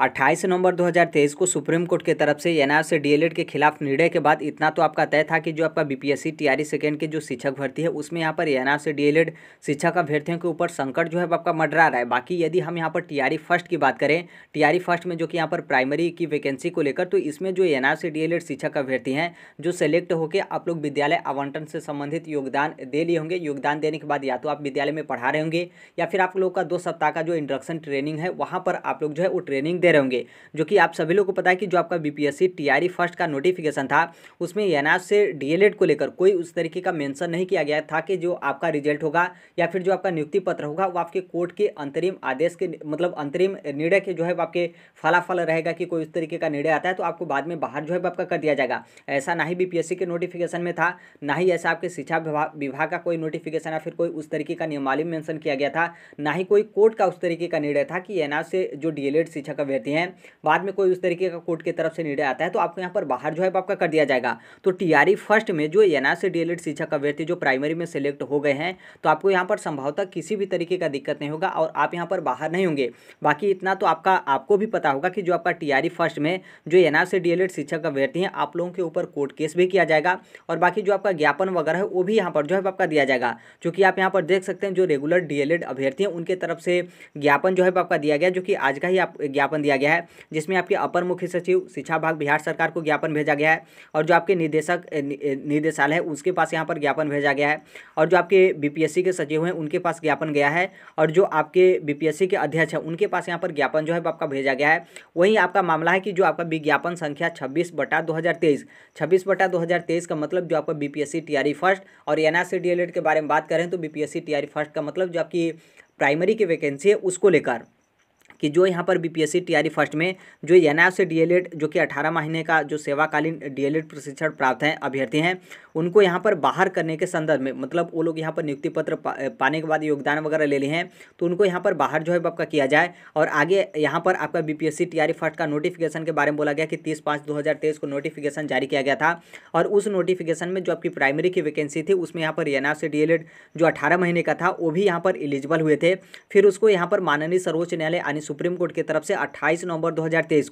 अट्ठाईस नवंबर 2023 को supreme court के तरफ से एनआर से डी के खिलाफ निर्णय के बाद इतना तो आपका तय था कि जो आपका बीपीएससी टीआरई सेकेंड के जो शिक्षक भर्ती है उसमें यहाँ पर एनआर से डी शिक्षक अभ्यर्थियों के ऊपर संकट जो है आपका मडरा रहा है बाकी यदि हम यहाँ पर टी फर्स्ट की बात करें टी फर्स्ट में जो कि यहाँ पर प्राइमरी की वैकेंसी को लेकर तो इसमें जो एनआर से डी शिक्षक अभ्यर्थी हैं जो सेलेक्ट होकर आप लोग विद्यालय आवंटन से संबंधित योगदान दे लिए होंगे योगदान देने के बाद या तो आप विद्यालय में पढ़ा रहे होंगे या फिर आप लोगों का दो सप्ताह का जो इंडक्शन ट्रेनिंग है वहाँ पर आप लोग जो है वो ट्रेनिंग दे रहे होंगे जो कि आप सभी लोगों को पता है कि जो आपका बीपीएससी टीआरई फर्स्ट का नोटिफिकेशन था उसमें एनआर से डीएलएड को लेकर कोई उस तरीके का मेंशन नहीं किया गया था कि जो आपका रिजल्ट होगा या फिर जो आपका नियुक्ति पत्र होगा वो आपके कोर्ट के अंतरिम आदेश के मतलब अंतरिम निर्णय के जो है आपके फलाफल रहेगा कि कोई उस तरीके का निर्णय आता है तो आपको बाद में बाहर जो है आपका कर दिया जाएगा ऐसा ना ही बीपीएससी के नोटिफिकेशन में था ना ही ऐसा आपके शिक्षा विभाग का कोई नोटिफिकेशन या फिर कोई उस तरीके का नियमावली मेंशन किया गया था ना ही कोई कोर्ट का उस तरीके का निर्णय था कि एनआर से जो डीएलएड शिक्षा का लेते हैं बाद में कोई उस तरीके का कोर्ट की तरफ से निर्णय आता है तो आपको यहाँ पर बाहर जो है आपका कर दिया जाएगा तो टी फर्स्ट में जो एन आर शिक्षक अभ्यर्थी जो प्राइमरी में सिलेक्ट हो गए हैं तो आपको यहाँ पर संभवतः किसी भी तरीके का दिक्कत नहीं होगा और आप यहाँ पर बाहर नहीं होंगे बाकी इतना तो आपका आपको भी पता होगा कि जो आपका टी फर्स्ट में जो एन से डीएलएड शिक्षक अभ्यर्थी हैं आप लोगों के ऊपर कोर्ट केस भी किया जाएगा और बाकी जो आपका ज्ञापन वगैरह है वो भी यहाँ पर जो है आपका दिया जाएगा क्योंकि आप यहाँ पर देख सकते हैं जो रेगुलर डीएलएड अभ्यर्थी हैं उनके तरफ से ज्ञापन जो है आपका दिया गया जो कि आज का ही आप ज्ञापन दिया गया है जिसमें आपके अपर मुख्य सचिव शिक्षा भाग बिहार सरकार को ज्ञापन भेजा गया है और जो आपके निदेशक निदेशालय है उसके पास यहाँ पर ज्ञापन भेजा गया है और जो आपके बीपीएससी के सचिव हैं उनके पास ज्ञापन गया है और जो आपके बीपीएससी के अध्यक्ष हैं उनके पास यहाँ पर ज्ञापन जो है आपका भेजा गया है वहीं आपका मामला है कि जो आपका विज्ञापन संख्या छब्बीस बटा दो बटा दो का मतलब जो आपका बी पी फर्स्ट और एन के बारे में बात करें तो बी पी फर्स्ट का मतलब जो आपकी प्राइमरी की वैकेंसी है उसको लेकर कि जो यहाँ पर बीपीएससी टीआरई फर्स्ट में जो एनआईएफ से डीएलएड जो कि अठारह महीने का जो सेवाकालीन डीएलएड e प्रशिक्षण प्राप्त हैं अभ्यर्थी हैं उनको यहाँ पर बाहर करने के संदर्भ में मतलब वो लोग यहाँ पर नियुक्ति पत्र पा, पाने के बाद योगदान वगैरह ले लिए हैं तो उनको यहाँ पर बाहर जो है आपका किया जाए और आगे यहाँ पर आपका बी पी e फर्स्ट का नोटिफिकेशन के बारे में बोला गया कि तीस पाँच दो को नोटिफिकेशन जारी किया गया था और उस नोटिफिकेशन में जो आपकी प्राइमरी की वैकेंसी थी उसमें यहाँ पर एन से डी जो अठारह महीने का था वो भी यहाँ पर एलिजिबल हुए थे फिर उसको यहाँ पर माननीय सर्वोच्च न्यायालय यानी सुप्रीम कोर्ट की तरफ से अट्ठाईस नवंबर दो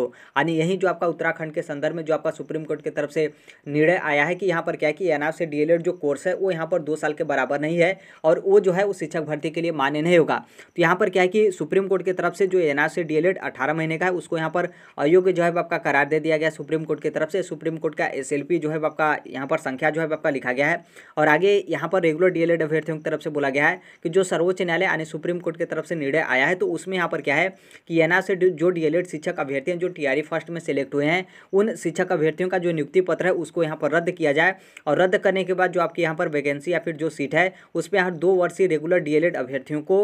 को यानी यही जो आपका उत्तराखंड के संदर्भ में जो आपका सुप्रीम कोर्ट की तरफ से निर्णय आया है कि यहाँ पर क्या कि एनआर से डीएलएड e जो कोर्स है वो यहाँ पर दो साल के बराबर नहीं है और वो जो है वो शिक्षक भर्ती के लिए मान्य नहीं होगा तो यहाँ पर क्या है कि सुप्रीम कोर्ट की तरफ से जो एनआर से डीएलएड e अठारह महीने का है उसको यहाँ पर अयोग्य जो है आपका करार दे दिया गया सुप्रीम कोर्ट की तरफ से सुप्रीम कोर्ट का एस जो है आपका यहाँ पर संख्या जो है आपका लिखा गया है और आगे यहाँ पर रेगुलर डी डीएलएड अभ्यर्थियों की तरफ से बोला गया है कि जो सर्वोच्च न्यायालय यानी सुप्रीम कोर्ट की तरफ से निर्णय आया है तो उसमें यहाँ पर क्या है कि एनआर से जो डीएलएड e शिक्षक अभ्यर्थी हैं जो टीआरई फर्स्ट में सेलेक्ट हुए हैं उन शिक्षक अभ्यर्थियों का जो नियुक्ति पत्र है उसको यहाँ पर रद्द किया जाए और रद्द करने के बाद जो आपके यहाँ पर वैकेंसी या फिर जो सीट है उस पर यहाँ दो वर्षीय रेगुलर डीएलएड अभ्यर्थियों को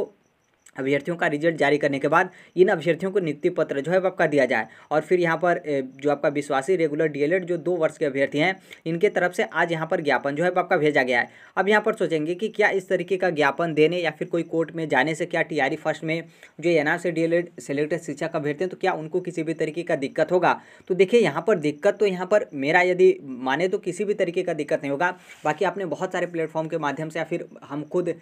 अभ्यर्थियों का रिजल्ट जारी करने के बाद इन अभ्यर्थियों को नियुक्ति पत्र जो है वो आपका दिया जाए और फिर यहाँ पर जो आपका विश्वासी रेगुलर डीएलएड जो दो वर्ष के अभ्यर्थी हैं इनके तरफ से आज यहाँ पर ज्ञापन जो है आपका भेजा गया है अब यहाँ पर सोचेंगे कि क्या इस तरीके का ज्ञापन देने या फिर कोई कोर्ट में जाने से क्या टी फर्स्ट में जो एन से डी सेलेक्टेड शिक्षा का अभ्यर्थी हैं तो क्या उनको किसी भी तरीके का दिक्कत होगा तो देखिए यहाँ पर दिक्कत तो यहाँ पर मेरा यदि माने तो किसी भी तरीके का दिक्कत नहीं होगा बाकी आपने बहुत सारे प्लेटफॉर्म के माध्यम से या फिर हम खुद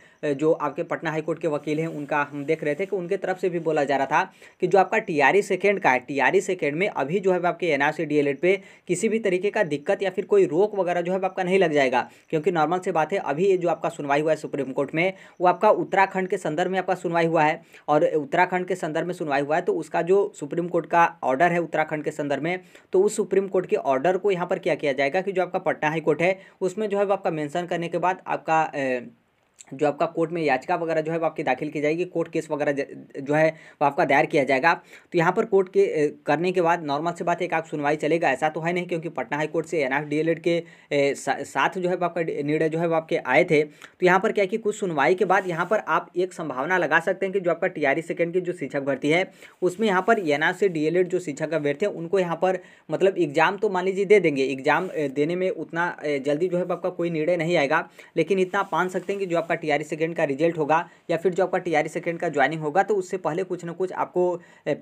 जो आपके पटना हाईकोर्ट के वकील हैं उनका हम देख रहे थे कि उनके तरफ से भी बोला जा रहा था कि जो आपका टी आर सेकेंड का है टी आर सेकेंड में अभी जो है आपके N R C D El Ed पे किसी भी तरीके का दिक्कत या फिर कोई रोक वगैरह जो है आपका नहीं लग जाएगा क्योंकि नॉर्मल से बात है अभी जो आपका सुनवाई हुआ है सुप्रीम कोर्ट में वो आपका उत्तराखंड के संदर्भ में आपका सुनवाई हुआ है और उत्तराखंड के संदर्भ में सुनवाई हुआ है तो उसका जो सुप्रीम कोर्ट का ऑर्डर है उत्तराखंड के संदर्भ में तो उस सुप्रीम कोर्ट के ऑर्डर को यहाँ पर क्या किया जाएगा कि जो आपका पटना हाईकोर्ट है उसमें जो है आपका मेंशन करने के बाद आपका जो आपका कोर्ट में याचिका वगैरह जो है वो आपकी दाखिल की जाएगी कोर्ट केस वगैरह जो है वो आपका दायर किया जाएगा तो यहाँ पर कोर्ट के करने के बाद नॉर्मल से बात है कि आप सुनवाई चलेगा ऐसा तो है नहीं क्योंकि पटना हाई कोर्ट से N F D El Ed के साथ जो है वो आपका निर्णय जो है वो आपके आए थे तो यहाँ पर क्या है कि कुछ सुनवाई के बाद यहाँ पर आप एक संभावना लगा सकते हैं कि जो आपका टी आर सेकेंड की जो शिक्षक भर्ती है उसमें यहाँ पर एन से डी एल एड जो शिक्षक अभ्यर्थी है उनको यहाँ पर मतलब एग्जाम तो मान लीजिए दे देंगे एग्जाम देने में उतना जल्दी जो है आपका कोई निर्णय नहीं आएगा लेकिन इतना आप सकते हैं कि जो आपका आपका टी आर सेकेंड का रिजल्ट होगा या फिर जो आपका टी आर सेकेंड का ज्वाइनिंग होगा तो उससे पहले कुछ ना कुछ आपको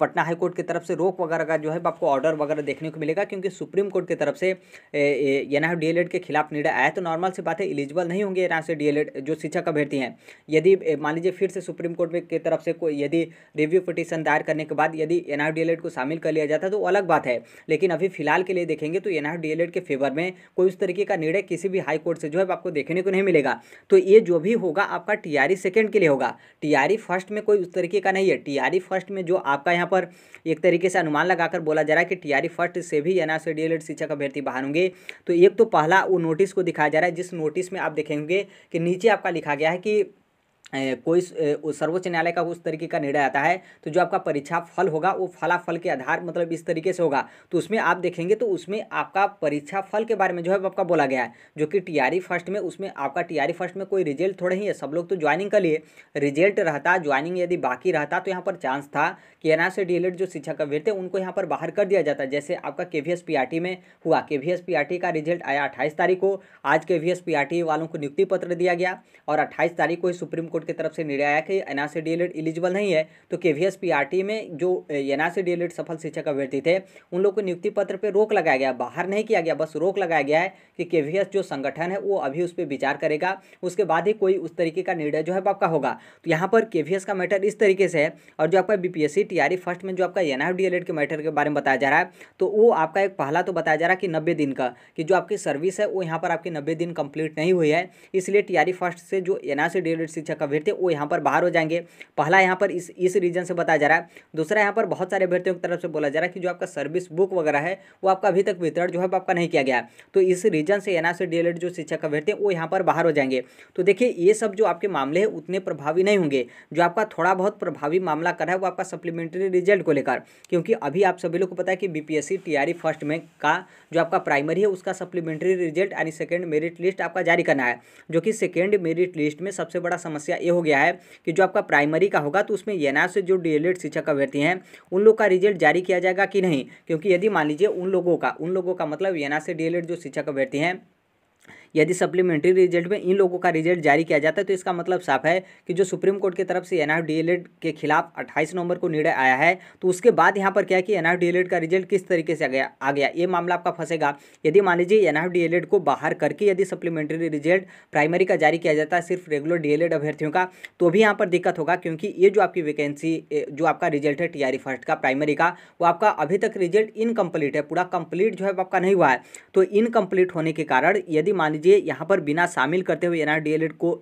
पटना हाईकोर्ट की तरफ से रोक वगैरह का जो है आपको ऑर्डर वगैरह देखने को मिलेगा क्योंकि सुप्रीम कोर्ट की तरफ से एन आई डी के खिलाफ निर्णय आया तो नॉर्मल से बात है इलिजिबल नहीं होंगे यहाँ से डीएलएड जो शिक्षक अभ्यर्थी हैं यदि मान लीजिए फिर से सुप्रीम कोर्ट में की तरफ से कोई यदि रिव्यू पिटीशन दायर करने के बाद यदि एन आई को शामिल कर लिया जाता तो अलग बात है लेकिन अभी फिलहाल के लिए देखेंगे तो एन आई के फेवर में कोई उस तरीके का निर्णय किसी भी हाई कोर्ट से जो है आपको देखने को नहीं मिलेगा तो ये जो भी होगा आपका टीआरई सेकंड के लिए होगा टीआरई फर्स्ट में कोई उस तरीके का नहीं है टीआरई फर्स्ट में जो आपका यहाँ पर एक तरीके से अनुमान लगाकर बोला जा रहा है कि टीआरई फर्स्ट से भी एन आर शिक्षक अभ्यर्थी बाहर होंगे तो एक तो पहला वो नोटिस को दिखाया जा रहा है जिस नोटिस में आप देखेंगे कि नीचे आपका लिखा गया है कि कोई सर्वोच्च न्यायालय का उस तरीके का निर्णय आता है तो जो आपका परीक्षा फल होगा वो फलाफल के आधार मतलब इस तरीके से होगा तो उसमें आप देखेंगे तो उसमें आपका परीक्षा फल के बारे में जो है आपका बोला गया है जो कि टीआरई फर्स्ट में उसमें आपका टीआरई फर्स्ट में कोई रिजल्ट थोड़ा ही है सब लोग तो ज्वाइनिंग कर लिए रिजल्ट रहता ज्वाइनिंग यदि बाकी रहता तो यहाँ पर चांस था केरा से रिलेटेड जो शिक्षक अभ्यर्थी थे उनको यहाँ पर बाहर कर दिया जाता है जैसे आपका के वी में हुआ के वी का रिजल्ट आया अट्ठाईस तारीख को आज के वी वालों को नियुक्ति पत्र दिया गया और अट्ठाईस तारीख को ही सुप्रीम कोर्ट की तरफ से निर्णय आया कि एन आर इलिजिबल नहीं है तो के वी में जो एन आर रिलेटेड सफल शिक्षक अभ्यर्थी थे उन लोग को नियुक्ति पत्र पर रोक लगाया गया बाहर नहीं किया गया बस रोक लगाया गया है कि के जो संगठन है वो अभी उस पर विचार करेगा उसके बाद ही कोई उस तरीके का निर्णय जो है आपका होगा तो यहाँ पर के का मैटर इस तरीके से है और जो आपका बी टीआरई फर्स्ट में जो आपका एन एफ के मैटर के बारे में बताया जा रहा है तो वो आपका एक पहला तो बताया जा रहा है कि नब्बे दिन का कि जो आपकी सर्विस है वो यहाँ पर आपकी नब्बे दिन कंप्लीट नहीं हुई है इसलिए टीआरई फर्स्ट से जो एनआईसी डीएलएड शिक्षक का अभ्यर्थी वो यहाँ पर बाहर हो जाएंगे पहला यहाँ पर इस इस रीजन से बताया जा रहा है दूसरा यहाँ पर बहुत सारे अभ्यर्थियों की तरफ से बोला जा रहा है कि जो आपका सर्विस बुक वगैरह है वो आपका अभी तक वितरण जो है आपका नहीं किया गया तो इस रीजन से एन डीएलएड जो शिक्षक का अभ्यर्थी वो यहाँ पर बाहर हो जाएंगे तो देखिए ये सब जो आपके मामले हैं उतने प्रभावी नहीं होंगे जो आपका थोड़ा बहुत प्रभावी मामला कर रहा है वो आपका सप्लीमेंट सप्लीमेंट्री रिजल्ट को लेकर क्योंकि अभी आप सभी लोग को पता है कि बीपीएससी टीआरई फर्स्ट में का जो आपका प्राइमरी है उसका सप्लीमेंट्री रिजल्ट यानी सेकेंड मेरिट लिस्ट आपका जारी करना है जो कि सेकेंड मेरिट लिस्ट में सबसे बड़ा समस्या ये हो गया है कि जो आपका प्राइमरी का होगा तो उसमें एन से जो डी शिक्षक अभ्यर्थी हैं उन लोग का रिजल्ट जारी किया जाएगा कि नहीं क्योंकि यदि मान लीजिए उन लोगों का उन लोगों का मतलब एन से डी जो शिक्षक अभ्यर्थी हैं यदि सप्लीमेंट्री रिजल्ट में इन लोगों का रिजल्ट जारी किया जाता है तो इसका मतलब साफ है कि जो सुप्रीम कोर्ट की तरफ से एनआर के खिलाफ अट्ठाईस नवंबर को निर्णय आया है तो उसके बाद यहाँ पर क्या कि एनआर का रिजल्ट किस तरीके से आ गया आ गया ये मामला आपका फंसेगा यदि मान लीजिए एनआर डीएलएड को बाहर करके यदि सप्लीमेंट्री रिजल्ट प्राइमरी का जारी किया जाता है सिर्फ रेगुलर डीएलएड अभ्यर्थियों का तो भी यहाँ पर दिक्कत होगा क्योंकि ये जो आपकी वैकेंसी जो आपका रिजल्ट है टीआरई फर्स्ट e का प्राइमरी का वो आपका अभी तक रिजल्ट इनकम्प्लीट है पूरा कंप्लीट जो है आपका नहीं हुआ है तो इनकम्प्लीट होने के कारण यदि मान जे यहाँ पर बिना शामिल करते हुए एन को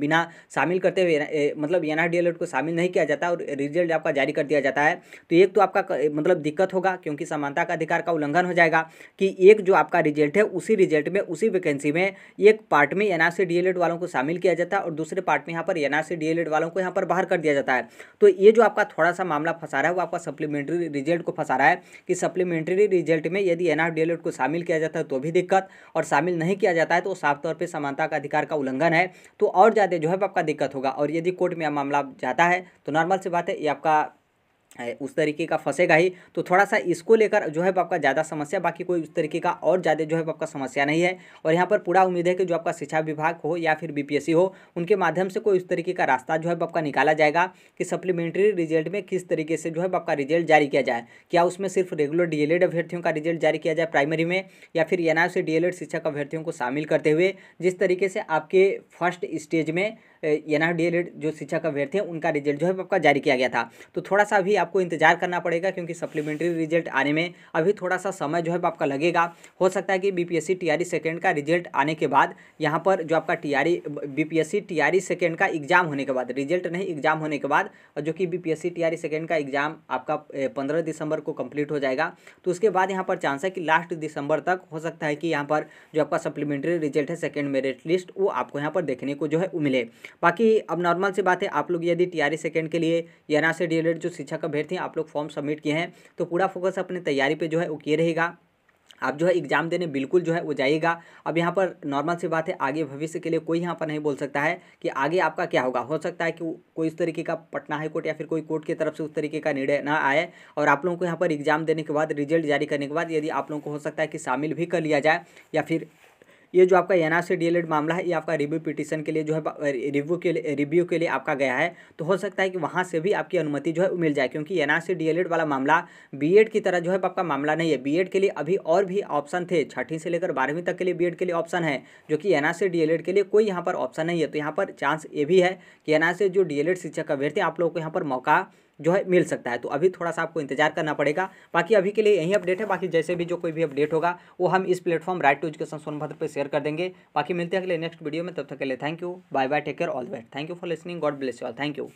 बिना शामिल करते हुए मतलब एन को शामिल नहीं किया जाता और रिजल्ट आपका जारी कर दिया जाता है तो एक तो आपका मतलब दिक्कत होगा क्योंकि समानता का अधिकार का उल्लंघन हो जाएगा कि एक जो आपका रिजल्ट है उसी रिजल्ट में उसी वैकेंसी में एक पार्ट में एन आर वालों को शामिल किया जाता है और दूसरे पार्ट में यहाँ पर एन आर वालों को यहाँ पर बाहर कर दिया जाता है तो ये जो आपका थोड़ा सा मामला फंसा रहा है वो आपका सप्लीमेंट्री रिजल्ट को फंसा रहा है कि सप्लीमेंट्री रिजल्ट में यदि एन को शामिल किया जाता है तो भी दिक्कत और शामिल नहीं किया जाता है तो साफ तौर पर समानता का अधिकार का उल्लंघन है तो और ज़्यादा जो है आपका दिक्कत होगा और यदि कोर्ट में मामला जाता है तो नॉर्मल सी बात है ये आपका उस तरीके का फंसेगा ही तो थोड़ा सा इसको लेकर जो है आपका ज़्यादा समस्या बाकी कोई उस तरीके का और ज़्यादा जो है आपका समस्या नहीं है और यहाँ पर पूरा उम्मीद है कि जो आपका शिक्षा विभाग हो या फिर बीपीएससी हो उनके माध्यम से कोई उस तरीके का रास्ता जो है आपका निकाला जाएगा कि सप्लीमेंट्री रिजल्ट में किस तरीके से जो है आपका रिजल्ट जारी किया जाए क्या उसमें सिर्फ रेगुलर डी अभ्यर्थियों का रिजल्ट जारी किया जाए प्राइमरी में या फिर एन से डी शिक्षक अभ्यर्थियों को शामिल करते हुए जिस तरीके से आपके फर्स्ट स्टेज में एन आर डीएलएड जो शिक्षा का अभ्यर्थी है उनका रिजल्ट जो है आपका जारी किया गया था तो थोड़ा सा अभी आपको इंतजार करना पड़ेगा क्योंकि सप्लीमेंट्री रिजल्ट आने में अभी थोड़ा सा समय जो है आपका लगेगा हो सकता है कि बीपीएससी टीआरई सेकेंड का रिजल्ट आने के बाद यहाँ पर जो आपका टी आर ई सेकेंड का एग्जाम होने के बाद रिजल्ट नहीं एग्जाम होने के बाद और जो कि बीपीएससी टीआरई सेकंड का एग्जाम आपका पंद्रह दिसंबर को कंप्लीट हो जाएगा तो उसके बाद यहाँ पर चांस है कि लास्ट दिसंबर तक हो सकता है कि यहाँ पर जो आपका सप्लीमेंट्री रिजल्ट है सेकेंड मेरिट लिस्ट वो आपको यहाँ पर देखने को जो है मिले बाकी अब नॉर्मल सी बात है आप लोग यदि टीआरई सेकंड e के लिए यहाँ से रिलेटेड जो शिक्षक अभ्यर्थी थी आप लोग फॉर्म सबमिट किए हैं तो पूरा फोकस अपने तैयारी पर जो है वो किए रहेगा आप जो है एग्जाम देने बिल्कुल जो है वो जाइएगा अब यहाँ पर नॉर्मल सी बात है आगे भविष्य के लिए कोई यहाँ पर नहीं बोल सकता है कि आगे आपका क्या होगा हो सकता है कि कोई उस तरीके का पटना हाई कोर्ट या फिर कोई कोर्ट की तरफ से उस तरीके का निर्णय ना आए और आप लोगों को यहाँ पर एग्जाम देने के बाद रिजल्ट जारी करने के बाद यदि आप लोगों को हो सकता है कि शामिल भी कर लिया जाए या फिर ये जो आपका एन आर डी मामला है ये आपका रिव्यू पिटिशन के लिए जो है रिव्यू के लिए रिव्यू के लिए आपका गया है तो हो सकता है कि वहाँ से भी आपकी अनुमति जो है मिल जाए क्योंकि एन आर डी वाला मामला बी की तरह जो है आपका मामला नहीं है बी के लिए अभी और भी ऑप्शन थे छठी से लेकर बारहवीं तक के लिए बी के लिए ऑप्शन है जो कि एन आर डी के लिए कोई यहाँ पर ऑप्शन नहीं है तो यहाँ पर चांस ये भी है कि एन जो डी e शिक्षक अभ्यर्थी आप लोगों को यहाँ पर मौका जो है मिल सकता है तो अभी थोड़ा सा आपको इंतजार करना पड़ेगा बाकी अभी के लिए यही अपडेट है बाकी जैसे भी जो कोई भी अपडेट होगा वो हम इस platform right to education Sonbhadra पर शेयर कर देंगे बाकी मिलते हैं अगले नेक्स्ट वीडियो में तब तक के लिए thank you bye bye take care all the best thank you for listening God bless you all thank you